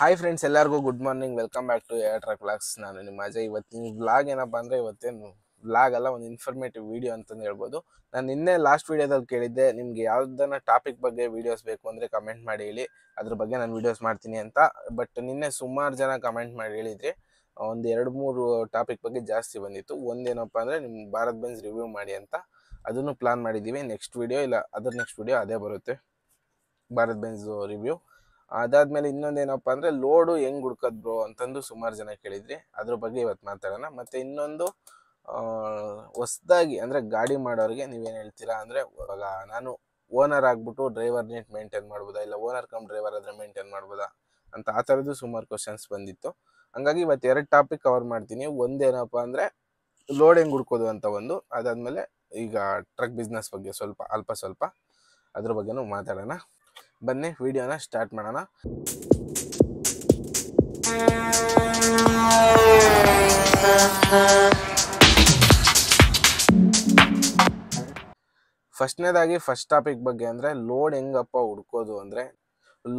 hi friends ಎಲ್ಲರಿಗೂ good morning welcome back to air truck ನಾನು ನಿಮ್ಮ ಅಜಯ್ ಇವತ್ತಿನ ಬ್ಲಾಗ್ ಏನಪ್ಪ ಅಂದರೆ ಇವತ್ತೇನು ವ್ಲಾಗ್ ಅಲ್ಲ ಒಂದು ಇನ್ಫಾರ್ಮೇಟಿವ್ ವೀಡಿಯೋ ಅಂತಂದು ಹೇಳ್ಬೋದು ನಾನು ನಿನ್ನೆ ಲಾಸ್ಟ್ ವೀಡಿಯೋದಲ್ಲಿ ಕೇಳಿದ್ದೆ ನಿಮ್ಗೆ ಯಾವ್ದನ್ನ ಟಾಪಿಕ್ ಬಗ್ಗೆ ವೀಡಿಯೋಸ್ ಬೇಕು ಅಂದರೆ ಕಮೆಂಟ್ ಮಾಡಿ ಹೇಳಿ ಅದ್ರ ಬಗ್ಗೆ ನಾನು ವೀಡಿಯೋಸ್ ಮಾಡ್ತೀನಿ ಅಂತ ಬಟ್ ನಿನ್ನೆ ಸುಮಾರು ಜನ ಕಮೆಂಟ್ ಮಾಡಿ ಹೇಳಿದ್ರಿ ಒಂದು ಎರಡು ಮೂರು ಟಾಪಿಕ್ ಬಗ್ಗೆ ಜಾಸ್ತಿ ಬಂದಿತ್ತು ಒಂದೇನಪ್ಪ ಅಂದರೆ ನಿಮ್ಮ ಭಾರತ್ ಬೆಂಜ್ ರಿವ್ಯೂ ಮಾಡಿ ಅಂತ ಅದನ್ನು ಪ್ಲಾನ್ ಮಾಡಿದ್ದೀವಿ ನೆಕ್ಸ್ಟ್ ವೀಡಿಯೋ ಇಲ್ಲ ಅದರ ನೆಕ್ಸ್ಟ್ ವೀಡಿಯೋ ಅದೇ ಬರುತ್ತೆ ಭಾರತ್ ಬೆಂಜ್ ರಿವ್ಯೂ ಅದಾದ್ಮೇಲೆ ಇನ್ನೊಂದೇನಪ್ಪ ಅಂದರೆ ಲೋಡು ಹೆಂಗೆ ಹುಡ್ಕೋದ್ ಬ್ರೋ ಅಂತಂದು ಸುಮಾರು ಜನ ಕೇಳಿದ್ರಿ ಅದ್ರ ಬಗ್ಗೆ ಇವತ್ತು ಮಾತಾಡೋಣ ಮತ್ತು ಇನ್ನೊಂದು ಹೊಸ್ದಾಗಿ ಅಂದರೆ ಗಾಡಿ ಮಾಡೋರಿಗೆ ನೀವೇನು ಹೇಳ್ತೀರಾ ಅಂದರೆ ಇವಾಗ ನಾನು ಓನರ್ ಆಗಿಬಿಟ್ಟು ಡ್ರೈವರ್ ನೀಟ್ ಮೇಂಟೈನ್ ಮಾಡ್ಬೋದಾ ಇಲ್ಲ ಓನರ್ ಕಮ್ ಡ್ರೈವರ್ ಆದರೆ ಮೇಂಟೈನ್ ಮಾಡ್ಬೋದಾ ಅಂತ ಆ ಥರದ್ದು ಸುಮಾರು ಕ್ವಶನ್ಸ್ ಬಂದಿತ್ತು ಹಂಗಾಗಿ ಇವತ್ತು ಎರಡು ಟಾಪಿಕ್ ಕವರ್ ಮಾಡ್ತೀನಿ ಒಂದೇನಪ್ಪ ಅಂದರೆ ಲೋಡ್ ಹೆಂಗೆ ಹುಡ್ಕೋದು ಅಂತ ಒಂದು ಅದಾದಮೇಲೆ ಈಗ ಟ್ರಕ್ ಬಿಸ್ನೆಸ್ ಬಗ್ಗೆ ಸ್ವಲ್ಪ ಅಲ್ಪ ಸ್ವಲ್ಪ ಅದ್ರ ಬಗ್ಗೆನೂ ಮಾತಾಡೋಣ ಬನ್ನಿ ವಿಡಿಯೋನ ಸ್ಟಾರ್ಟ್ ಮಾಡೋಣ ಫಸ್ಟ್ನೇದಾಗಿ ಫಸ್ಟ್ ಟಾಪಿಕ್ ಬಗ್ಗೆ ಅಂದರೆ ಲೋಡ್ ಹೆಂಗಪ್ಪ ಹುಡ್ಕೋದು ಅಂದರೆ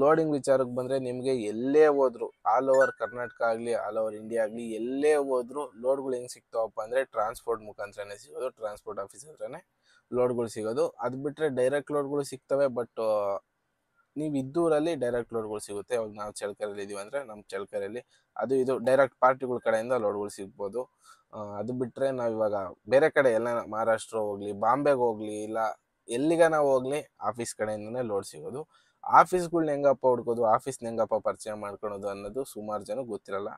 ಲೋಡಿಂಗ್ ವಿಚಾರಕ್ಕೆ ಬಂದರೆ ನಿಮಗೆ ಎಲ್ಲೇ ಹೋದರೂ ಆಲ್ ಓವರ್ ಕರ್ನಾಟಕ ಆಗಲಿ ಆಲ್ ಓವರ್ ಇಂಡಿಯಾ ಆಗಲಿ ಎಲ್ಲೇ ಹೋದರೂ ಲೋಡ್ಗಳು ಹೆಂಗೆ ಸಿಗ್ತಾವಪ್ಪ ಅಂದರೆ ಟ್ರಾನ್ಸ್ಪೋರ್ಟ್ ಮುಖಾಂತರನೇ ಸಿಗೋದು ಟ್ರಾನ್ಸ್ಪೋರ್ಟ್ ಆಫೀಸ್ ಹತ್ರನೇ ಲೋಡ್ಗಳು ಸಿಗೋದು ಅದು ಬಿಟ್ಟರೆ ಡೈರೆಕ್ಟ್ ಲೋಡ್ಗಳು ಸಿಗ್ತವೆ ಬಟ್ ನೀವು ಇದ್ದೂರಲ್ಲಿ ಡೈರೆಕ್ಟ್ ಲೋಡ್ಗಳು ಸಿಗುತ್ತೆ ಇವಾಗ ನಾವು ಚಳ್ಕರಲ್ಲಿ ಇದೀವಿ ಅಂದರೆ ನಮ್ಮ ಚಳ್ಕರಲ್ಲಿ ಅದು ಇದು ಡೈರೆಕ್ಟ್ ಪಾರ್ಟಿಗಳ ಕಡೆಯಿಂದ ಲೋಡ್ಗಳು ಸಿಗ್ಬೋದು ಅದು ಬಿಟ್ಟರೆ ನಾವು ಇವಾಗ ಬೇರೆ ಕಡೆ ಎಲ್ಲ ಮಹಾರಾಷ್ಟ್ರ ಹೋಗಲಿ ಬಾಂಬೆಗೆ ಹೋಗಲಿ ಇಲ್ಲ ಎಲ್ಲಿಗಾನ ಹೋಗಲಿ ಆಫೀಸ್ ಕಡೆಯಿಂದನೇ ಲೋಡ್ ಸಿಗೋದು ಆಫೀಸ್ಗಳ್ನ ಹೆಂಗಪ್ಪ ಹುಡ್ಕೋದು ಆಫೀಸ್ನ ಹೆಂಗಪ್ಪ ಪರಿಚಯ ಮಾಡ್ಕೊಳೋದು ಅನ್ನೋದು ಸುಮಾರು ಜನ ಗೊತ್ತಿರಲ್ಲ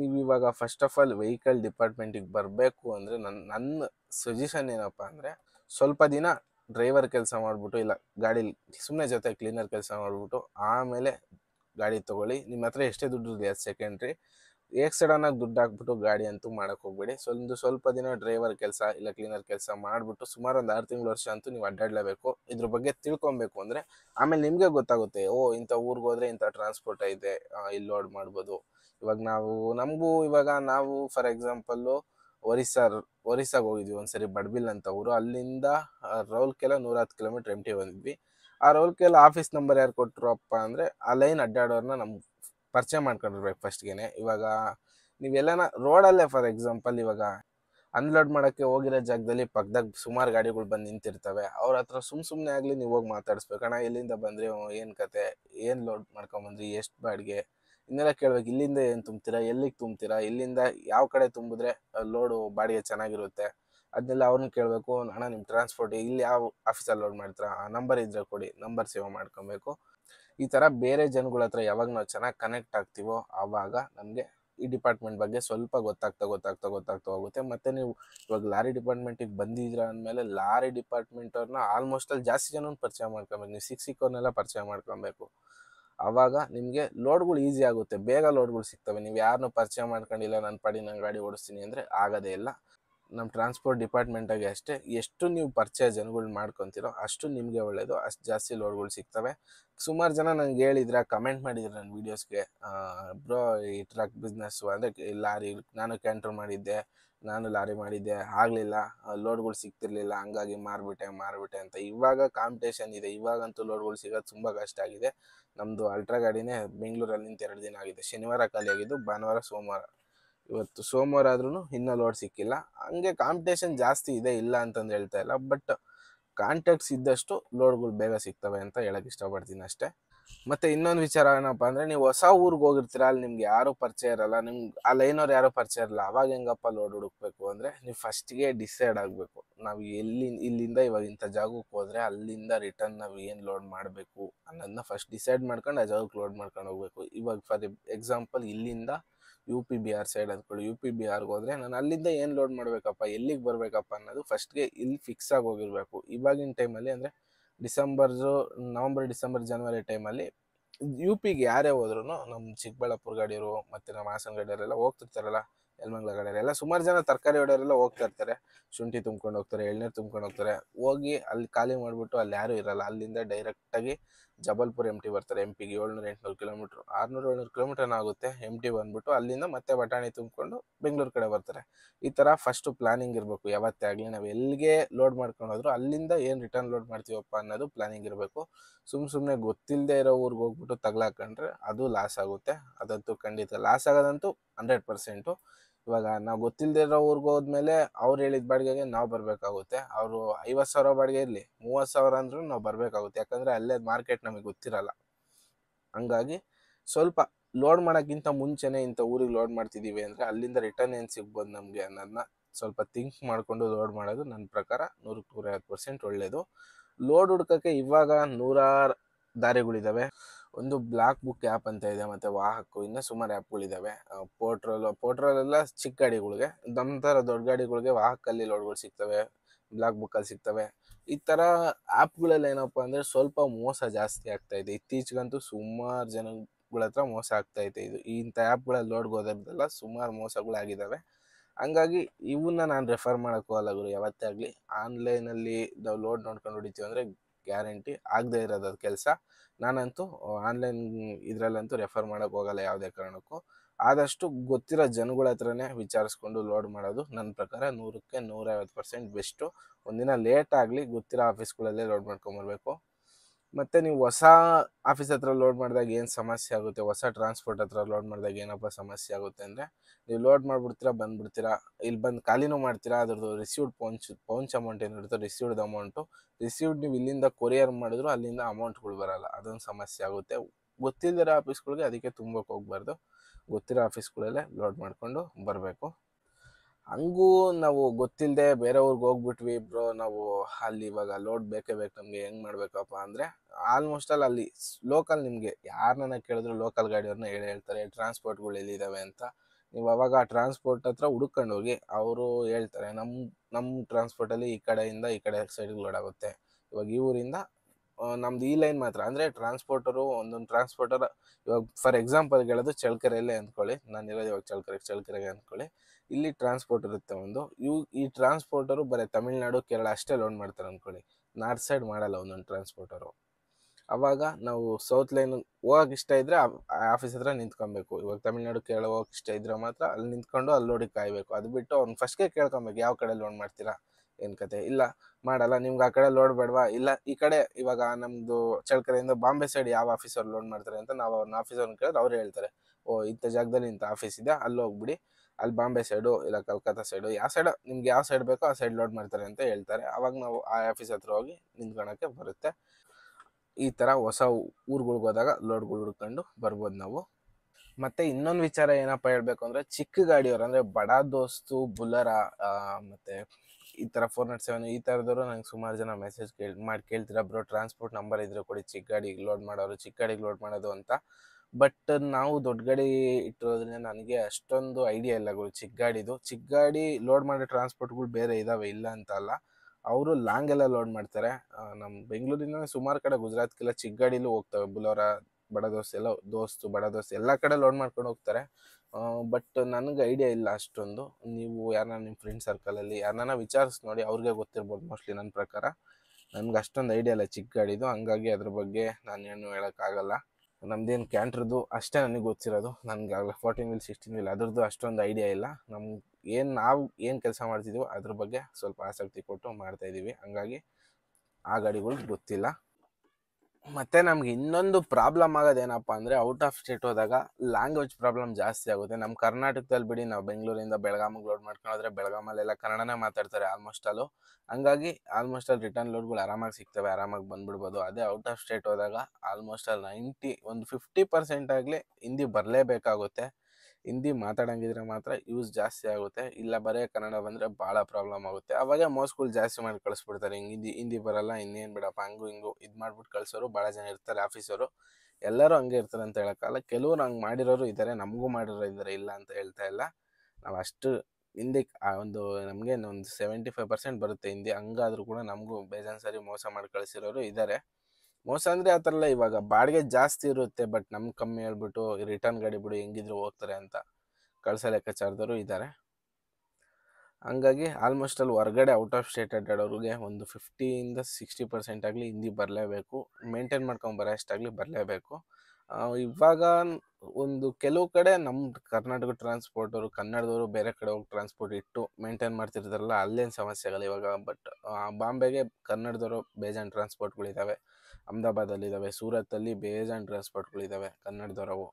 ನೀವು ಇವಾಗ ಫಸ್ಟ್ ಆಫ್ ಆಲ್ ವೆಹಿಕಲ್ ಡಿಪಾರ್ಟ್ಮೆಂಟಿಗೆ ಬರಬೇಕು ಅಂದರೆ ನನ್ನ ನನ್ನ ಸಜೆಷನ್ ಏನಪ್ಪ ಅಂದರೆ ಸ್ವಲ್ಪ ದಿನ ಡ್ರೈವರ್ ಕೆಲಸ ಮಾಡಿಬಿಟ್ಟು ಇಲ್ಲ ಗಾಡಿ ಸುಮ್ಮನೆ ಜೊತೆ ಕ್ಲೀನರ್ ಕೆಲಸ ಮಾಡಿಬಿಟ್ಟು ಆಮೇಲೆ ಗಾಡಿ ತೊಗೊಳ್ಳಿ ನಿಮ್ಮ ಹತ್ರ ಎಷ್ಟೇ ದುಡ್ಡು ಸೆಕೆಂಡ್ರಿ ಏಕ್ ಸಡನ್ನಾಗಿ ದುಡ್ಡು ಹಾಕ್ಬಿಟ್ಟು ಗಾಡಿ ಅಂತೂ ಮಾಡೋಕ್ಕೆ ಹೋಗ್ಬೇಡಿ ಸೊ ಒಂದು ಸ್ವಲ್ಪ ದಿನ ಡ್ರೈವರ್ ಕೆಲಸ ಇಲ್ಲ ಕ್ಲೀನರ್ ಕೆಲಸ ಮಾಡಿಬಿಟ್ಟು ಸುಮಾರು ಒಂದು ಆರು ತಿಂಗಳು ವರ್ಷ ಅಂತೂ ನೀವು ಅಡ್ಡಾಡಲೇಬೇಕು ಇದ್ರ ಬಗ್ಗೆ ತಿಳ್ಕೊಬೇಕು ಅಂದರೆ ಆಮೇಲೆ ನಿಮಗೆ ಗೊತ್ತಾಗುತ್ತೆ ಓ ಇಂಥ ಊರಿಗೆ ಹೋದರೆ ಇಂಥ ಟ್ರಾನ್ಸ್ಪೋರ್ಟ್ ಐತೆ ಇಲ್ಲಿ ಲೋಡ್ ಮಾಡ್ಬೋದು ಇವಾಗ ನಾವು ನಮಗೂ ಇವಾಗ ನಾವು ಫಾರ್ ಎಕ್ಸಾಂಪಲ್ಲು ಒರಿಸ್ಸಾ ಒರಿಸ್ಸಾಗೆ ಹೋಗಿದ್ವಿ ಒಂದ್ಸರಿ ಬಡ್ಬಿಲ್ ಅಂತ ಊರು ಅಲ್ಲಿಂದ ಕೆಲ ನೂರ ಹತ್ತು ಕಿಲೋಮೀಟ್ರ್ ಎಮ್ ಟಿ ಬಂದಿದ್ವಿ ಆ ಕೆಲ ಆಫೀಸ್ ನಂಬರ್ ಯಾರು ಅಪ್ಪ ಅಂದರೆ ಆ ಲೈನ್ ಅಡ್ಡಾಡೋರನ್ನ ನಮ್ಗೆ ಪರಿಚಯ ಮಾಡ್ಕೊಂಡಿರ್ಬೇಕು ಫಸ್ಟ್ಗೆ ಇವಾಗ ನೀವೆಲ್ಲನ ರೋಡಲ್ಲೇ ಫಾರ್ ಎಕ್ಸಾಂಪಲ್ ಇವಾಗ ಅನ್ಲೋಡ್ ಮಾಡೋಕ್ಕೆ ಹೋಗಿರೋ ಜಾಗದಲ್ಲಿ ಪಕ್ಕದಾಗ ಸುಮಾರು ಗಾಡಿಗಳು ಬಂದು ನಿಂತಿರ್ತವೆ ಅವ್ರ ಹತ್ರ ಸುಮ್ ಸುಮ್ಮನೆ ಆಗಲಿ ನೀವು ಹೋಗಿ ಮಾತಾಡಿಸ್ಬೇಕು ಅಣ್ಣ ಎಲ್ಲಿಂದ ಬಂದ್ರಿ ಏನು ಕತೆ ಏನು ಲೋಡ್ ಮಾಡ್ಕೊಂಬಂದ್ರಿ ಎಷ್ಟು ಬಾಡಿಗೆ ಇನ್ನೆಲ್ಲ ಕೇಳ್ಬೇಕು ಇಲ್ಲಿಂದ ಏನು ತುಂಬ್ತೀರಾ ಎಲ್ಲಿಗೆ ತುಂಬ್ತೀರಾ ಇಲ್ಲಿಂದ ಯಾವ ಕಡೆ ತುಂಬಿದ್ರೆ ಲೋಡು ಬಾಡಿಗೆ ಚೆನ್ನಾಗಿರುತ್ತೆ ಅದನ್ನೆಲ್ಲ ಅವ್ರನ್ನ ಕೇಳಬೇಕು ಅಣ್ಣ ನಿಮ್ಮ ಟ್ರಾನ್ಸ್ಪೋರ್ಟ್ ಇಲ್ಲಿ ಯಾವ ಆಫೀಸಲ್ಲಿ ಲೋಡ್ ಮಾಡ್ತೀರಾ ಆ ನಂಬರ್ ಇದ್ರೆ ಕೊಡಿ ನಂಬರ್ ಸೇವ್ ಮಾಡ್ಕೊಬೇಕು ಈ ಥರ ಬೇರೆ ಜನಗಳ ಹತ್ರ ಯಾವಾಗ ನಾವು ಚೆನ್ನಾಗಿ ಕನೆಕ್ಟ್ ಆಗ್ತೀವೋ ಆವಾಗ ನಮಗೆ ಈ ಡಿಪಾರ್ಟ್ಮೆಂಟ್ ಬಗ್ಗೆ ಸ್ವಲ್ಪ ಗೊತ್ತಾಗ್ತಾ ಗೊತ್ತಾಗ್ತಾ ಗೊತ್ತಾಗ್ತಾ ಹೋಗುತ್ತೆ ಮತ್ತು ನೀವು ಇವಾಗ ಲಾರಿ ಡಿಪಾರ್ಟ್ಮೆಂಟಿಗೆ ಬಂದಿದ್ರ ಅಂದಮೇಲೆ ಲಾರಿ ಡಿಪಾರ್ಟ್ಮೆಂಟ್ ಅವ್ರನ್ನ ಆಲ್ಮೋಸ್ಟ್ ಅಲ್ಲಿ ಜಾಸ್ತಿ ಜನನ ಪರಿಚಯ ಮಾಡ್ಕೊಬೇಕು ನೀವು ಸಿಕ್ಸಿಕ್ಕವ್ರನ್ನೆಲ್ಲ ಪರಿಚಯ ಮಾಡ್ಕೊಬೇಕು ಅವಾಗ ನಿಮಗೆ ಲೋಡ್ಗಳು ಈಸಿ ಆಗುತ್ತೆ ಬೇಗ ಲೋಡ್ಗಳು ಸಿಗ್ತವೆ ನೀವು ಯಾರನ್ನು ಪರಿಚಯ ಮಾಡ್ಕೊಂಡಿಲ್ಲ ನನ್ನ ಪಡಿ ನಾನು ಗಾಡಿ ಓಡಿಸ್ತೀನಿ ಅಂದರೆ ಆಗೋದೇ ಇಲ್ಲ ನಮ್ಮ ಟ್ರಾನ್ಸ್ಪೋರ್ಟ್ ಡಿಪಾರ್ಟ್ಮೆಂಟಾಗಿ ಅಷ್ಟೇ ಎಷ್ಟು ನೀವು ಪರಿಚಯ ಜನಗಳು ಮಾಡ್ಕೊತಿರೋ ಅಷ್ಟು ನಿಮಗೆ ಒಳ್ಳೆಯದು ಅಷ್ಟು ಜಾಸ್ತಿ ಲೋಡ್ಗಳು ಸಿಗ್ತವೆ ಸುಮಾರು ಜನ ನನಗೆ ಹೇಳಿದ್ರೆ ಕಮೆಂಟ್ ಮಾಡಿದ್ರು ನನ್ನ ವೀಡಿಯೋಸ್ಗೆ ಬ್ರೋ ಈ ಟ್ರಕ್ ಬಿಸ್ನೆಸ್ಸು ಅಂದರೆ ಲಾರಿ ನಾನು ಕ್ಯಾಂಟ್ರ್ ಮಾಡಿದ್ದೆ ನಾನು ಲಾರಿ ಮಾಡಿದ್ದೆ ಆಗಲಿಲ್ಲ ಲೋಡ್ಗಳು ಸಿಗ್ತಿರ್ಲಿಲ್ಲ ಹಂಗಾಗಿ ಮಾರ್ಬಿಟ್ಟೆ ಮಾರ್ಬಿಟ್ಟೆ ಅಂತ ಇವಾಗ ಕಾಂಪಿಟೇಷನ್ ಇದೆ ಇವಾಗಂತೂ ಲೋಡ್ಗಳು ಸಿಗೋದು ತುಂಬ ಕಷ್ಟ ಆಗಿದೆ ನಮ್ಮದು ಅಲ್ಟ್ರಾ ಗಾಡಿನೇ ಬೆಂಗಳೂರಲ್ಲಿ ಎರಡು ದಿನ ಆಗಿದೆ ಶನಿವಾರ ಖಾಲಿ ಆಗಿದ್ದು ಭಾನುವಾರ ಸೋಮವಾರ ಇವತ್ತು ಸೋಮವಾರ ಆದ್ರೂ ಇನ್ನೂ ಲೋಡ್ ಸಿಕ್ಕಿಲ್ಲ ಹಂಗೆ ಕಾಂಪಿಟೇಷನ್ ಜಾಸ್ತಿ ಇದೆ ಇಲ್ಲ ಅಂತಂದು ಹೇಳ್ತಾ ಇಲ್ಲ ಬಟ್ ಕಾಂಟ್ಯಾಕ್ಟ್ಸ್ ಇದ್ದಷ್ಟು ಲೋಡ್ಗಳು ಬೇಗ ಸಿಗ್ತವೆ ಅಂತ ಹೇಳಕ್ಕೆ ಇಷ್ಟಪಡ್ತೀನಿ ಅಷ್ಟೇ ಮತ್ತು ಇನ್ನೊಂದು ವಿಚಾರ ಏನಪ್ಪ ಅಂದರೆ ನೀವು ಹೊಸ ಊರಿಗೆ ಹೋಗಿರ್ತೀರ ಅಲ್ಲಿ ನಿಮ್ಗೆ ಯಾರೂ ಪರಿಚಯ ಇರಲ್ಲ ನಿಮ್ಗೆ ಆ ಲೈನವ್ರು ಯಾರೂ ಪರಿಚಯ ಇರಲ್ಲ ಅವಾಗ ಹೆಂಗಪ್ಪ ಲೋಡ್ ಹುಡುಕ್ಬೇಕು ಅಂದರೆ ನೀವು ಫಸ್ಟಿಗೆ ಡಿಸೈಡ್ ಆಗಬೇಕು ನಾವು ಎಲ್ಲಿ ಇಲ್ಲಿಂದ ಇವಾಗ ಇಂಥ ಜಾಗಕ್ಕೆ ಹೋದರೆ ಅಲ್ಲಿಂದ ರಿಟರ್ನ್ ನಾವು ಏನು ಲೋಡ್ ಮಾಡಬೇಕು ಅನ್ನೋದನ್ನ ಫಸ್ಟ್ ಡಿಸೈಡ್ ಮಾಡ್ಕೊಂಡು ಆ ಜಾಗಕ್ಕೆ ಲೋಡ್ ಮಾಡ್ಕೊಂಡು ಹೋಗ್ಬೇಕು ಇವಾಗ ಫಾರ್ ಎಕ್ಸಾಂಪಲ್ ಇಲ್ಲಿಂದ ಯು ಪಿ ಆರ್ ಸೈಡ್ ಅಂದ್ಕೊಳ್ಳಿ ಯು ಪಿ ಆರ್ಗೆ ಹೋದರೆ ನಾನು ಅಲ್ಲಿಂದ ಏನು ಲೋಡ್ ಮಾಡಬೇಕಪ್ಪ ಎಲ್ಲಿಗೆ ಬರಬೇಕಪ್ಪ ಅನ್ನೋದು ಫಸ್ಟ್ಗೆ ಇಲ್ಲಿ ಫಿಕ್ಸ್ ಆಗಿ ಹೋಗಿರಬೇಕು ಇವಾಗಿನ ಟೈಮಲ್ಲಿ ಅಂದರೆ ಡಿಸೆಂಬರ್ಸು ನವಂಬರ್ ಡಿಸೆಂಬರ್ ಜನವರಿ ಟೈಮಲ್ಲಿ ಯು ಪಿಗೆ ಯಾರೇ ಹೋದ್ರು ನಮ್ಮ ಚಿಕ್ಕಬಳ್ಳಾಪುರ ಗಾಡಿಯವರು ಮತ್ತು ನಮ್ಮ ಹಾಸನ ಗಾಡಿಯವರೆಲ್ಲ ಹೋಗ್ತಿರ್ತಾರಲ್ಲ ಯಲ್ಮಂಗ್ಲ ಕಡೆ ಎಲ್ಲ ಸುಮಾರು ಜನ ತರಕಾರಿ ಹೊಡೆಯವರೆಲ್ಲ ಹೋಗ್ತಾ ಇರ್ತಾರೆ ಶುಂಠಿ ತುಂಬ್ಕೊಂಡು ಹೋಗ್ತಾರೆ ಎಳ್ನೀರು ತುಂಬ್ಕೊಂಡು ಹೋಗ್ತಾರೆ ಹೋಗಿ ಅಲ್ಲಿ ಖಾಲಿ ಮಾಡಿಬಿಟ್ಟು ಅಲ್ಲಿ ಯಾರೂ ಇರಲ್ಲ ಅಲ್ಲಿಂದ ಡೈರೆಕ್ಟಾಗಿ ಜಬಲ್ಪುರ್ ಎಮ್ ಟಿ ಬರ್ತಾರೆ ಎಂ ಪಿಗೆ ಏಳ್ನೂರು ಎಂಟುನೂರು ಕಿಲೋಮೀಟ್ರ್ ಆರುನೂರು ಏಳ್ನೂರು ಕಿಲೋಮೀಟರ್ ಆಗುತ್ತೆ ಎಮ್ ಟಿ ಬಂದ್ಬಿಟ್ಟು ಅಲ್ಲಿಂದ ಮತ್ತೆ ಬಟಾಣಿ ತುಂಬಿಕೊಂಡು ಬೆಂಗಳೂರು ಕಡೆ ಬರ್ತಾರೆ ಈ ಥರ ಫಸ್ಟು ಪ್ಲಾನಿಂಗ್ ಇರಬೇಕು ಯಾವತ್ತೇ ಆಗಲಿ ನಾವು ಎಲ್ಲಿಗೆ ಲೋಡ್ ಮಾಡ್ಕೊಂಡು ಅಲ್ಲಿಂದ ಏನು ರಿಟರ್ನ್ ಲೋಡ್ ಮಾಡ್ತೀವಪ್ಪ ಅನ್ನೋದು ಪ್ಲಾನಿಂಗ್ ಇರಬೇಕು ಸುಮ್ಮ ಸುಮ್ಮನೆ ಗೊತ್ತಿಲ್ಲದೆ ಇರೋ ಊರಿಗೆ ಹೋಗ್ಬಿಟ್ಟು ತಗ್ಲಾಕೊಂಡ್ರೆ ಅದು ಲಾಸ್ ಆಗುತ್ತೆ ಅದಂತೂ ಖಂಡಿತ ಲಾಸ್ ಆಗೋದಂತೂ ಹಂಡ್ರೆಡ್ ಪರ್ಸೆಂಟು ಇವಾಗ ನಾವು ಗೊತ್ತಿಲ್ಲದೆ ಇರೋ ಊರಿಗೆ ಹೋದ್ಮೇಲೆ ಅವ್ರು ಹೇಳಿದ ಬಾಡಿಗೆಗೆ ನಾವು ಬರಬೇಕಾಗುತ್ತೆ ಅವರು ಐವತ್ತು ಸಾವಿರ ಬಾಡಿಗೆ ಇರಲಿ ಮೂವತ್ತು ಸಾವಿರ ಅಂದ್ರೂ ನಾವು ಬರಬೇಕಾಗುತ್ತೆ ಯಾಕಂದರೆ ಅಲ್ಲೇ ಮಾರ್ಕೆಟ್ ನಮಗೆ ಗೊತ್ತಿರಲ್ಲ ಹಂಗಾಗಿ ಸ್ವಲ್ಪ ಲೋಡ್ ಮಾಡೋಕ್ಕಿಂತ ಮುಂಚೆನೇ ಇಂಥ ಊರಿಗೆ ಲೋಡ್ ಮಾಡ್ತಿದ್ದೀವಿ ಅಂದರೆ ಅಲ್ಲಿಂದ ರಿಟರ್ನ್ ಏನು ಸಿಗ್ಬೋದು ನಮಗೆ ಅನ್ನೋದನ್ನ ಸ್ವಲ್ಪ ಥಿಂಕ್ ಮಾಡಿಕೊಂಡು ಲೋಡ್ ಮಾಡೋದು ನನ್ನ ಪ್ರಕಾರ ನೂರಕ್ಕೆ ನೂರೈವತ್ತು ಪರ್ಸೆಂಟ್ ಒಳ್ಳೆಯದು ಲೋಡ್ ಹುಡ್ಕೋಕ್ಕೆ ಇವಾಗ ನೂರಾರು ದಾರಿಗಳಿದ್ದಾವೆ ಒಂದು ಬ್ಲಾಕ್ ಬುಕ್ ಆ್ಯಪ್ ಅಂತ ಇದೆ ಮತ್ತು ವಾಹಕ್ಕು ಇನ್ನು ಸುಮಾರು ಆ್ಯಪ್ಗಳಿದ್ದಾವೆ ಪೋಟ್ರೋಲ್ ಪೋಟ್ರೋಲೆಲ್ಲ ಚಿಕ್ಕ ಗಾಡಿಗಳಿಗೆ ನಮ್ಮ ಥರ ದೊಡ್ಡ ಗಾಡಿಗಳಿಗೆ ವಾಹಕಲ್ಲಿ ಲೋಡ್ಗಳು ಸಿಗ್ತವೆ ಬ್ಲಾಕ್ ಬುಕ್ಕಲ್ಲಿ ಸಿಗ್ತವೆ ಈ ಥರ ಆ್ಯಪ್ಗಳಲ್ಲಿ ಏನಪ್ಪ ಅಂದರೆ ಸ್ವಲ್ಪ ಮೋಸ ಜಾಸ್ತಿ ಆಗ್ತಾ ಇದೆ ಇತ್ತೀಚೆಗಂತೂ ಸುಮಾರು ಜನಗಳ ಹತ್ರ ಮೋಸ ಇದೆ ಇದು ಇಂಥ ಆ್ಯಪ್ಗಳಲ್ಲಿ ಲೋಡ್ಗೆ ಹೋದ್ರದ್ದೆಲ್ಲ ಸುಮಾರು ಮೋಸಗಳಾಗಿದ್ದಾವೆ ಹಂಗಾಗಿ ಇವನ್ನ ನಾನು ರೆಫರ್ ಮಾಡೋಕ್ಕೂ ಅಲ್ಲ ಗುರು ಯಾವತ್ತೇ ಆಗಲಿ ಆನ್ಲೈನಲ್ಲಿ ನಾವು ಲೋಡ್ ನೋಡ್ಕೊಂಡು ಹೊಡಿತೀವಿ ಅಂದರೆ ಗ್ಯಾರಂಟಿ ಆಗದೆ ಇರೋದು ಅದು ಕೆಲಸ ನಾನಂತೂ ಆನ್ಲೈನ್ ಇದರಲ್ಲಂತೂ ರೆಫರ್ ಮಾಡೋಕ್ಕೆ ಹೋಗಲ್ಲ ಯಾವುದೇ ಕಾರಣಕ್ಕೂ ಆದಷ್ಟು ಗೊತ್ತಿರೋ ಜನಗಳ ಹತ್ರನೇ ವಿಚಾರಿಸ್ಕೊಂಡು ಲೋಡ್ ಮಾಡೋದು ನನ್ನ ಪ್ರಕಾರ ನೂರಕ್ಕೆ ನೂರೈವತ್ತು ಪರ್ಸೆಂಟ್ ಬೆಸ್ಟು ಒಂದಿನ ಲೇಟ್ ಆಗಲಿ ಗೊತ್ತಿರೋ ಆಫೀಸ್ಗಳಲ್ಲೇ ಲೋಡ್ ಮಾಡ್ಕೊಂಬರ್ಬೇಕು ಮತ್ತು ನೀವು ಹೊಸ ಆಫೀಸ್ ಹತ್ರ ಲೋಡ್ ಮಾಡಿದಾಗ ಏನು ಸಮಸ್ಯೆ ಆಗುತ್ತೆ ಹೊಸ ಟ್ರಾನ್ಸ್ಪೋರ್ಟ್ ಹತ್ರ ಲೋಡ್ ಮಾಡಿದಾಗ ಏನಪ್ಪ ಸಮಸ್ಯೆ ಆಗುತ್ತೆ ಅಂದರೆ ನೀವು ಲೋಡ್ ಮಾಡಿಬಿಡ್ತೀರಾ ಬಂದುಬಿಡ್ತೀರಾ ಇಲ್ಲಿ ಬಂದು ಖಾಲಿನೂ ಮಾಡ್ತೀರಾ ಅದ್ರದ್ದು ರಿಸೀವ್ಡ್ ಪೌಂಚ್ ಪೌಂಚ್ ಅಮೌಂಟ್ ಏನಿರುತ್ತೆ ರಿಸೀವ್ಡ್ ಅಮೌಂಟು ರಿಸೀವ್ಡ್ ನೀವು ಇಲ್ಲಿಂದ ಕೊರಿಯರ್ ಮಾಡಿದ್ರು ಅಲ್ಲಿಂದ ಅಮೌಂಟ್ಗಳು ಬರಲ್ಲ ಅದೊಂದು ಸಮಸ್ಯೆ ಆಗುತ್ತೆ ಗೊತ್ತಿಲ್ಲದಿರೋ ಆಫೀಸ್ಗಳಿಗೆ ಅದಕ್ಕೆ ತುಂಬಕ್ಕೆ ಹೋಗ್ಬಾರ್ದು ಗೊತ್ತಿರೋ ಆಫೀಸ್ಗಳಲ್ಲೇ ಲೋಡ್ ಮಾಡಿಕೊಂಡು ಬರಬೇಕು ಹಂಗೂ ನಾವು ಗೊತ್ತಿಲ್ಲದೆ ಊರಿಗೆ ಹೋಗ್ಬಿಟ್ವಿ ಬ್ರೋ ನಾವು ಅಲ್ಲಿ ಇವಾಗ ಲೋಡ್ ಬೇಕೇ ಬೇಕು ನಮಗೆ ಹೆಂಗೆ ಮಾಡಬೇಕಪ್ಪ ಅಂದರೆ ಆಲ್ಮೋಸ್ಟ್ ಅಲ್ಲಿ ಲೋಕಲ್ ನಿಮಗೆ ಯಾರನ್ನ ಕೇಳಿದ್ರು ಲೋಕಲ್ ಗಾಡಿಯವ್ರನ್ನ ಹೇಳಿ ಹೇಳ್ತಾರೆ ಟ್ರಾನ್ಸ್ಪೋರ್ಟ್ಗಳು ಎಲ್ಲಿದ್ದಾವೆ ಅಂತ ನೀವು ಅವಾಗ ಆ ಟ್ರಾನ್ಸ್ಪೋರ್ಟ್ ಹತ್ರ ಹುಡ್ಕೊಂಡು ಹೋಗಿ ಅವರು ಹೇಳ್ತಾರೆ ನಮ್ಮ ನಮ್ಮ ಟ್ರಾನ್ಸ್ಪೋರ್ಟಲ್ಲಿ ಈ ಕಡೆಯಿಂದ ಈ ಕಡೆ ಸೈಡ್ಗೆ ಲೋಡ್ ಆಗುತ್ತೆ ಇವಾಗ ಈ ಊರಿಂದ ನಮ್ದು ಈ ಲೈನ್ ಮಾತ್ರ ಅಂದರೆ ಟ್ರಾನ್ಸ್ಪೋರ್ಟರು ಒಂದೊಂದು ಟ್ರಾನ್ಸ್ಪೋರ್ಟರ್ ಇವಾಗ ಫಾರ್ ಎಕ್ಸಾಂಪಲ್ ಹೇಳೋದು ಚಳ್ಕೆರೆಯಲ್ಲೇ ಅಂದ್ಕೊಳ್ಳಿ ನಾನು ಇರೋದು ಇವಾಗ ಚಳ್ಕೆರೆ ಚಳ್ಕರೆಗೆ ಅಂದ್ಕೊಳ್ಳಿ ಇಲ್ಲಿ ಟ್ರಾನ್ಸ್ಪೋರ್ಟ್ ಇರುತ್ತೆ ಒಂದು ಇವು ಈ ಟ್ರಾನ್ಸ್ಪೋರ್ಟರು ಬರೀ ತಮಿಳ್ನಾಡು ಕೇರಳ ಅಷ್ಟೇ ಲೋನ್ ಮಾಡ್ತಾರೆ ಅಂದ್ಕೊಳ್ಳಿ ನಾರ್ತ್ ಸೈಡ್ ಮಾಡಲ್ಲ ಒಂದೊಂದು ಟ್ರಾನ್ಸ್ಪೋರ್ಟರು ಅವಾಗ ನಾವು ಸೌತ್ ಲೈನ್ ಹೋಗಕ್ಕೆ ಇಷ್ಟ ಇದ್ರೆ ಆಫೀಸ್ ಹತ್ರ ನಿಂತ್ಕೊಬೇಕು ಇವಾಗ ತಮಿಳ್ನಾಡು ಕೇರಳ ಹೋಗಕ್ಕೆ ಇಷ್ಟ ಇದ್ರೆ ಮಾತ್ರ ಅಲ್ಲಿ ನಿಂತ್ಕೊಂಡು ಅಲ್ಲಿ ನೋಡಿ ಕಾಯಬೇಕು ಅದು ಬಿಟ್ಟು ಅವ್ನು ಫಸ್ಟ್ಗೆ ಕೇಳ್ಕೊಬೇಕು ಯಾವ ಕಡೆ ಲೋನ್ ಮಾಡ್ತೀರಾ ಏನು ಕತೆ ಇಲ್ಲ ಮಾಡಲ್ಲ ನಿಮ್ಗೆ ಆ ಕಡೆ ಲೋಡ್ ಬೇಡವಾ ಇಲ್ಲ ಈ ಕಡೆ ಇವಾಗ ನಮ್ಮದು ಚಳ್ಕರೆಯಿಂದ ಬಾಂಬೆ ಸೈಡ್ ಯಾವ ಆಫೀಸರ್ ಲೋಡ್ ಮಾಡ್ತಾರೆ ಅಂತ ನಾವು ಅವ್ರನ್ನ ಆಫೀಸರ್ನ ಕೇಳಿದ್ರೆ ಅವ್ರು ಹೇಳ್ತಾರೆ ಓ ಇಂಥ ಜಾಗದಲ್ಲಿ ಇಂಥ ಆಫೀಸ್ ಇದೆ ಅಲ್ಲಿ ಹೋಗ್ಬಿಡಿ ಅಲ್ಲಿ ಬಾಂಬೆ ಸೈಡು ಇಲ್ಲ ಕಲ್ಕತ್ತಾ ಸೈಡು ಯಾವ ಸೈಡ್ ನಿಮ್ಗೆ ಯಾವ ಸೈಡ್ ಬೇಕೋ ಆ ಸೈಡ್ ಲೋಡ್ ಮಾಡ್ತಾರೆ ಅಂತ ಹೇಳ್ತಾರೆ ಅವಾಗ ನಾವು ಆ ಆಫೀಸ್ ಹತ್ರ ಹೋಗಿ ನಿಂತ್ಕೊಳಕ್ಕೆ ಬರುತ್ತೆ ಈ ಥರ ಹೊಸ ಊರುಗಳ್ಗೆ ಹೋದಾಗ ಲೋಡ್ಗಳು ಹುಡ್ಕೊಂಡು ಬರ್ಬೋದು ನಾವು ಮತ್ತೆ ಇನ್ನೊಂದು ವಿಚಾರ ಏನಪ್ಪ ಹೇಳ್ಬೇಕು ಅಂದರೆ ಚಿಕ್ಕ ಗಾಡಿಯವರು ಅಂದರೆ ಬಡ ದೋಸ್ತು ಬುಲರ ಮತ್ತು ಈ ಥರ ಫೋರ್ ನಾಟ್ ಸೆವೆನ್ ಈ ಥರದವರು ನಂಗೆ ಸುಮಾರು ಜನ ಮೆಸೇಜ್ ಕೇಳಿ ಮಾಡಿ ಕೇಳ್ತೀರ ಬ್ರೋ ಟ್ರಾನ್ಸ್ಪೋರ್ಟ್ ನಂಬರ್ ಇದ್ರೆ ಕೊಡಿ ಚಿಕ್ಕ ಗಾಡಿಗೆ ಲೋಡ್ ಮಾಡೋರು ಚಿಕ್ಕ ಗಾಡಿಗೆ ಲೋಡ್ ಮಾಡೋದು ಅಂತ ಬಟ್ ನಾವು ದೊಡ್ಡ ಗಾಡಿ ಇಟ್ಟಿರೋದ್ರಿಂದ ನನಗೆ ಅಷ್ಟೊಂದು ಐಡಿಯಾ ಇಲ್ಲ ಗುರು ಚಿಕ್ಕ ಗಾಡಿದು ಚಿಕ್ಕ ಗಾಡಿ ಲೋಡ್ ಮಾಡೋ ಟ್ರಾನ್ಸ್ಪೋರ್ಟ್ಗಳು ಬೇರೆ ಇದ್ದಾವೆ ಇಲ್ಲ ಅಂತ ಅಲ್ಲ ಅವರು ಲಾಂಗ್ ಎಲ್ಲ ಲೋಡ್ ಮಾಡ್ತಾರೆ ನಮ್ಮ ಬೆಂಗಳೂರಿನ ಸುಮಾರು ಕಡೆ ಗುಜರಾತ್ಗೆಲ್ಲ ಚಿಕ್ಕ ಗಾಡಿಲೂ ಹೋಗ್ತವೆ ಬುಲೋರಾ ಬಡ ದೋಸ್ತ್ ಎಲ್ಲ ದೋಸ್ತು ಬಡ ದೋಸ್ತ್ ಎಲ್ಲ ಕಡೆ ಲೋಡ್ ಮಾಡ್ಕೊಂಡು ಹೋಗ್ತಾರೆ ಬಟ್ ನನಗೆ ಐಡಿಯಾ ಇಲ್ಲ ಅಷ್ಟೊಂದು ನೀವು ಯಾರನ್ನ ನಿಮ್ಮ ಫ್ರೆಂಡ್ ಸರ್ಕಲಲ್ಲಿ ಯಾರನ್ನ ವಿಚಾರಿಸ್ ನೋಡಿ ಅವ್ರಿಗೆ ಗೊತ್ತಿರ್ಬೋದು ಮೋಸ್ಟ್ಲಿ ನನ್ನ ಪ್ರಕಾರ ನನಗೆ ಅಷ್ಟೊಂದು ಐಡಿಯಾ ಇಲ್ಲ ಚಿಕ್ಕ ಗಾಡಿದು ಹಂಗಾಗಿ ಅದ್ರ ಬಗ್ಗೆ ನಾನು ಏನು ಹೇಳೋಕ್ಕಾಗಲ್ಲ ನಮ್ದೇನು ಕ್ಯಾಂಟ್ರದ್ದು ಅಷ್ಟೇ ನನಗೆ ಗೊತ್ತಿರೋದು ನನಗೆ ಆಗಲ್ಲ ಫೋರ್ಟೀನ್ ವೀಲ್ ಸಿಕ್ಸ್ಟೀನ್ ವೀಲ್ ಅದ್ರದ್ದು ಅಷ್ಟೊಂದು ಐಡಿಯಾ ಇಲ್ಲ ನಮ್ಗೆ ಏನು ನಾವು ಏನು ಕೆಲಸ ಮಾಡ್ತಿದ್ದೀವೋ ಅದ್ರ ಬಗ್ಗೆ ಸ್ವಲ್ಪ ಆಸಕ್ತಿ ಕೊಟ್ಟು ಮಾಡ್ತಾಯಿದ್ದೀವಿ ಹಂಗಾಗಿ ಆ ಗಾಡಿಗಳು ಗೊತ್ತಿಲ್ಲ ಮತ್ತು ನಮ್ಗೆ ಇನ್ನೊಂದು ಪ್ರಾಬ್ಲಮ್ ಆಗೋದೇನಪ್ಪ ಅಂದರೆ ಔಟ್ ಆಫ್ ಸ್ಟೇಟ್ ಹೋದಾಗ ಲ್ಯಾಂಗ್ವೇಜ್ ಪ್ರಾಬ್ಲಮ್ ಜಾಸ್ತಿ ಆಗುತ್ತೆ ನಮ್ಮ ಕರ್ನಾಟಕದಲ್ಲಿ ಬಿಡಿ ನಾವು ಬೆಂಗಳೂರಿಂದ ಬೆಳಗಾಮಿಗೆ ಲೋಡ್ ಮಾಡ್ಕೊಂಡ್ರೆ ಬೆಳಗಾಮಲ್ಲೆಲ್ಲ ಕನ್ನಡನೇ ಮಾತಾಡ್ತಾರೆ ಆಲ್ಮೋಸ್ಟ್ ಅಲ್ಲೂ ಹಂಗಾಗಿ ಆಲ್ಮೋಸ್ಟ್ ಅಲ್ಲಿ ರಿಟರ್ನ್ ಲೋಡ್ಗಳು ಆರಾಮಾಗಿ ಸಿಗ್ತವೆ ಆರಾಮಾಗಿ ಬಂದ್ಬಿಡ್ಬೋದು ಅದೇ ಔಟ್ ಆಫ್ ಸ್ಟೇಟ್ ಹೋದಾಗ ಆಲ್ಮೋಸ್ಟ್ ಅಲ್ಲಿ ನೈಂಟಿ ಒಂದು ಫಿಫ್ಟಿ ಪರ್ಸೆಂಟ್ ಆಗಲಿ ಹಿಂದಿ ಬರಲೇಬೇಕಾಗುತ್ತೆ ಹಿಂದಿ ಮಾತಾಡಂಗಿದ್ರೆ ಮಾತ್ರ ಯೂಸ್ ಜಾಸ್ತಿ ಆಗುತ್ತೆ ಇಲ್ಲ ಬರೇ ಕನ್ನಡ ಬಂದರೆ ಭಾಳ ಪ್ರಾಬ್ಲಮ್ ಆಗುತ್ತೆ ಅವಾಗ ಮೋಸ್ಗಳು ಜಾಸ್ತಿ ಮಾಡಿ ಕಳಿಸ್ಬಿಡ್ತಾರೆ ಹಿಂಗೆ ಹಿಂದಿ ಹಿಂದಿ ಬರೋಲ್ಲ ಇನ್ನೇನು ಬಿಡಪ್ಪ ಹಂಗು ಹಿಂಗು ಇದು ಮಾಡ್ಬಿಟ್ಟು ಕಳಿಸೋರು ಭಾಳ ಜನ ಇರ್ತಾರೆ ಆಫೀಸರು ಎಲ್ಲರೂ ಹಂಗೆ ಇರ್ತಾರೆ ಅಂತ ಹೇಳೋಕ್ಕಲ್ಲ ಕೆಲವ್ರು ಹಂಗೆ ಮಾಡಿರೋರು ಇದ್ದಾರೆ ನಮಗೂ ಮಾಡಿರೋ ಇದ್ದಾರೆ ಇಲ್ಲ ಅಂತ ಹೇಳ್ತಾ ಇಲ್ಲ ನಾವು ಅಷ್ಟು ಹಿಂದಿ ಒಂದು ನಮಗೆ ಒಂದು ಸೆವೆಂಟಿ ಫೈವ್ ಪರ್ಸೆಂಟ್ ಬರುತ್ತೆ ಹಿಂದಿ ಹಂಗಾದರೂ ಕೂಡ ನಮಗೂ ಬೇಜಾನ್ ಸಾರಿ ಮೋಸ ಮಾಡಿ ಕಳಿಸಿರೋರು ಇದ್ದಾರೆ ಮೋಸ ಅಂದರೆ ಆ ಥರ ಎಲ್ಲ ಇವಾಗ ಬಾಡಿಗೆ ಜಾಸ್ತಿ ಇರುತ್ತೆ ಬಟ್ ನಮ್ ಕಮ್ಮಿ ಹೇಳ್ಬಿಟ್ಟು ರಿಟರ್ನ್ ಗಾಡಿ ಬಿಡು ಹೆಂಗಿದ್ರು ಹೋಗ್ತಾರೆ ಅಂತ ಕಳಸ ಲೆಕ್ಕಾಚಾರದವರು ಇದ್ದಾರೆ ಹಂಗಾಗಿ ಆಲ್ಮೋಸ್ಟ್ ಅಲ್ಲಿ ಹೊರಗಡೆ ಔಟ್ ಆಫ್ ಸ್ಟೇಟ್ ಅಡ್ಡಾಡೋರಿಗೆ ಒಂದು ಫಿಫ್ಟಿಯಿಂದ ಸಿಕ್ಸ್ಟಿ ಪರ್ಸೆಂಟ್ ಆಗಲಿ ಹಿಂದಿ ಬರಲೇಬೇಕು ಮೇಂಟೈನ್ ಮಾಡ್ಕೊಂಡು ಬರೋ ಅಷ್ಟಾಗಲಿ ಬರಲೇಬೇಕು ಇವಾಗ ಒಂದು ಕೆಲವು ಕಡೆ ನಮ್ಮ ಕರ್ನಾಟಕ ಟ್ರಾನ್ಸ್ಪೋರ್ಟ್ ಅವರು ಕನ್ನಡದವರು ಬೇರೆ ಕಡೆ ಹೋಗಿ ಟ್ರಾನ್ಸ್ಪೋರ್ಟ್ ಇಟ್ಟು ಮೇಂಟೈನ್ ಮಾಡ್ತಿರ್ತಾರಲ್ಲ ಅಲ್ಲೇನು ಸಮಸ್ಯೆ ಆಗಲ್ಲ ಇವಾಗ ಬಟ್ ಬಾಂಬೆಗೆ ಕನ್ನಡದವರು ಬೇಜಾನ್ ಟ್ರಾನ್ಸ್ಪೋರ್ಟ್ಗಳಿದ್ದಾವೆ ಅಹಮದಾಬಾದಲ್ಲಿದ್ದಾವೆ ಸೂರತ್ತಲ್ಲಿ ಬೇಜಾನ್ ಟ್ರಾನ್ಸ್ಪೋರ್ಟ್ಗಳಿದ್ದಾವೆ ಕನ್ನಡದವರವು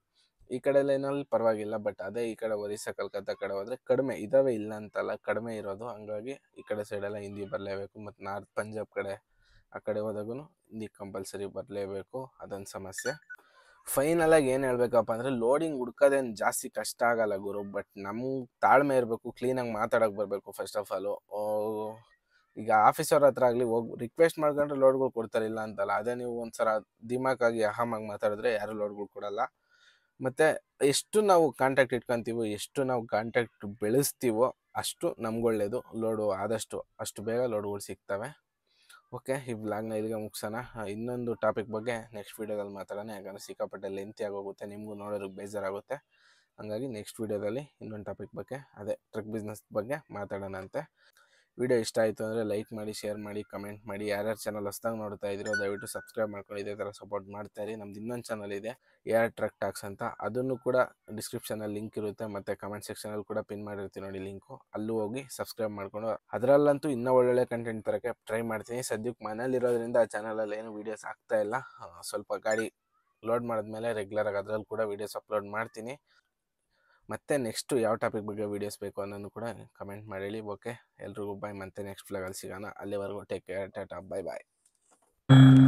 ಈ ಕಡೆ ಲೈನಲ್ಲಿ ಪರವಾಗಿಲ್ಲ ಬಟ್ ಅದೇ ಈ ಕಡೆ ಒರಿಸ್ಸಾ ಕಲ್ಕತ್ತಾ ಕಡೆ ಹೋದರೆ ಕಡಿಮೆ ಇದಾವೆ ಇಲ್ಲ ಅಂತಲ್ಲ ಕಡಿಮೆ ಇರೋದು ಹಂಗಾಗಿ ಈ ಕಡೆ ಸೈಡೆಲ್ಲ ಹಿಂದಿ ಬರಲೇಬೇಕು ಮತ್ತು ನಾರ್ತ್ ಪಂಜಾಬ್ ಕಡೆ ಆ ಕಡೆ ಹೋದಾಗೂ ಹಿಂದಿ ಕಂಪಲ್ಸರಿ ಬರಲೇಬೇಕು ಅದೊಂದು ಸಮಸ್ಯೆ ಫೈನಲಾಗಿ ಏನು ಹೇಳ್ಬೇಕಪ್ಪ ಅಂದರೆ ಲೋಡಿಂಗ್ ಹುಡ್ಕೋದೇನು ಜಾಸ್ತಿ ಕಷ್ಟ ಆಗಲ್ಲ ಗುರು ಬಟ್ ನಮ್ಗೆ ತಾಳ್ಮೆ ಇರಬೇಕು ಕ್ಲೀನಾಗಿ ಮಾತಾಡೋಕೆ ಬರಬೇಕು ಫಸ್ಟ್ ಆಫ್ ಆಲು ಈಗ ಆಫೀಸರ್ ಹತ್ರ ಆಗಲಿ ಹೋಗಿ ರಿಕ್ವೆಸ್ಟ್ ಮಾಡ್ಕೊಂಡ್ರೆ ಲೋಡ್ಗಳು ಕೊಡ್ತಾರೆ ಇಲ್ಲ ಅಂತಲ್ಲ ಅದೇ ನೀವು ಒಂದ್ಸಲ ದಿಮಾಕಾಗಿ ಅಹಮಾಗಿ ಮಾತಾಡಿದ್ರೆ ಯಾರು ಲೋಡ್ಗಳು ಕೊಡಲ್ಲ ಮತ್ತು ಎಷ್ಟು ನಾವು ಕಾಂಟ್ಯಾಕ್ಟ್ ಇಟ್ಕೊಂತೀವೋ ಎಷ್ಟು ನಾವು ಕಾಂಟ್ಯಾಕ್ಟ್ ಬೆಳೆಸ್ತೀವೋ ಅಷ್ಟು ನಮ್ಗೊಳ್ಳೇದು ಲೋಡು ಆದಷ್ಟು ಅಷ್ಟು ಬೇಗ ಲೋಡ್ಗಳು ಸಿಗ್ತವೆ ಓಕೆ ಈ ಬ್ಲಾಗ್ನ ಇಲ್ಲಿಗೆ ಮುಗಿಸೋಣ ಇನ್ನೊಂದು ಟಾಪಿಕ್ ಬಗ್ಗೆ ನೆಕ್ಸ್ಟ್ ವೀಡಿಯೋದಲ್ಲಿ ಮಾತಾಡೋಣ ಯಾಕಂದರೆ ಸಿಕ್ಕಾಪಟ್ಟೆ ಲೆಂತಿ ಆಗೋಗುತ್ತೆ ನಿಮಗೂ ನೋಡೋದಕ್ಕೆ ಬೇಜಾರಾಗುತ್ತೆ ಹಾಗಾಗಿ ನೆಕ್ಸ್ಟ್ ವೀಡಿಯೋದಲ್ಲಿ ಇನ್ನೊಂದು ಟಾಪಿಕ್ ಬಗ್ಗೆ ಅದೇ ಟ್ರಕ್ ಬಿಸ್ನೆಸ್ ಬಗ್ಗೆ ಮಾತಾಡೋಣ ಅಂತೆ ವಿಡಿಯೋ ಇಷ್ಟ ಆಯಿತು ಅಂದರೆ ಲೈಕ್ ಮಾಡಿ ಶೇರ್ ಮಾಡಿ ಕಮೆಂಟ್ ಮಾಡಿ ಯಾರ್ಯಾರು ಚಾನಲ್ ಹೊಸ್ದಾಗ ನೋಡ್ತಾ ಇದ್ದೀರೋ ದಯವಿಟ್ಟು ಸಬ್ಸ್ಕ್ರೈಬ್ ಮಾಡ್ಕೊಂಡು ಇದೇ ಥರ ಸಪೋರ್ಟ್ ಮಾಡ್ತಾ ಇರಿ ನಮ್ದು ಇನ್ನೊಂದು ಚಾನಲ್ ಇದೆ ಏರ್ ಟ್ರಕ್ ಟಾಕ್ಸ್ ಅಂತ ಅದನ್ನು ಕೂಡ ಡಿಸ್ಕ್ರಿಪ್ಷನಲ್ಲಿ ಲಿಂಕ್ ಇರುತ್ತೆ ಮತ್ತು ಕಮೆಂಟ್ ಸೆಕ್ಷನಲ್ಲಿ ಕೂಡ ಪಿನ್ ಮಾಡಿರ್ತೀವಿ ನೋಡಿ ಲಿಂಕು ಅಲ್ಲೂ ಹೋಗಿ ಸಬ್ಸ್ಕ್ರೈಬ್ ಮಾಡ್ಕೊಂಡು ಅದರಲ್ಲಂತೂ ಇನ್ನೂ ಒಳ್ಳೊಳ್ಳೆ ಕಂಟೆಂಟ್ ತರೋಕ್ಕೆ ಟ್ರೈ ಮಾಡ್ತೀನಿ ಸದ್ಯಕ್ಕೆ ಮನೇಲಿರೋದ್ರಿಂದ ಆ ಚಾನಲಲ್ಲಿ ಏನು ವೀಡಿಯೋಸ್ ಆಗ್ತಾ ಇಲ್ಲ ಸ್ವಲ್ಪ ಗಾಡಿ ಲೋಡ್ ಮಾಡಿದ್ಮೇಲೆ ರೆಗ್ಯುಲರಾಗಿ ಅದರಲ್ಲಿ ಕೂಡ ವೀಡಿಯೋಸ್ ಅಪ್ಲೋಡ್ ಮಾಡ್ತೀನಿ ಮತ್ತೆ ನೆಕ್ಸ್ಟು ಯಾವ ಟಾಪಿಕ್ ಬಗ್ಗೆ ವೀಡಿಯೋಸ್ ಬೇಕು ಅನ್ನೋದು ಕೂಡ ಕಮೆಂಟ್ ಮಾಡಿ ಹೇಳಿ ಓಕೆ ಎಲ್ರಿಗೂ ಬಾಯ್ ಮತ್ತೆ ನೆಕ್ಸ್ಟ್ ಫ್ಲಾಗಲ್ಲಿ ಸಿಗೋಣ ಅಲ್ಲಿವರೆಗೂ ಟೇಕ್ ಕೇರ್ ಟಾಟಾ ಬಾಯ್ ಬಾಯ್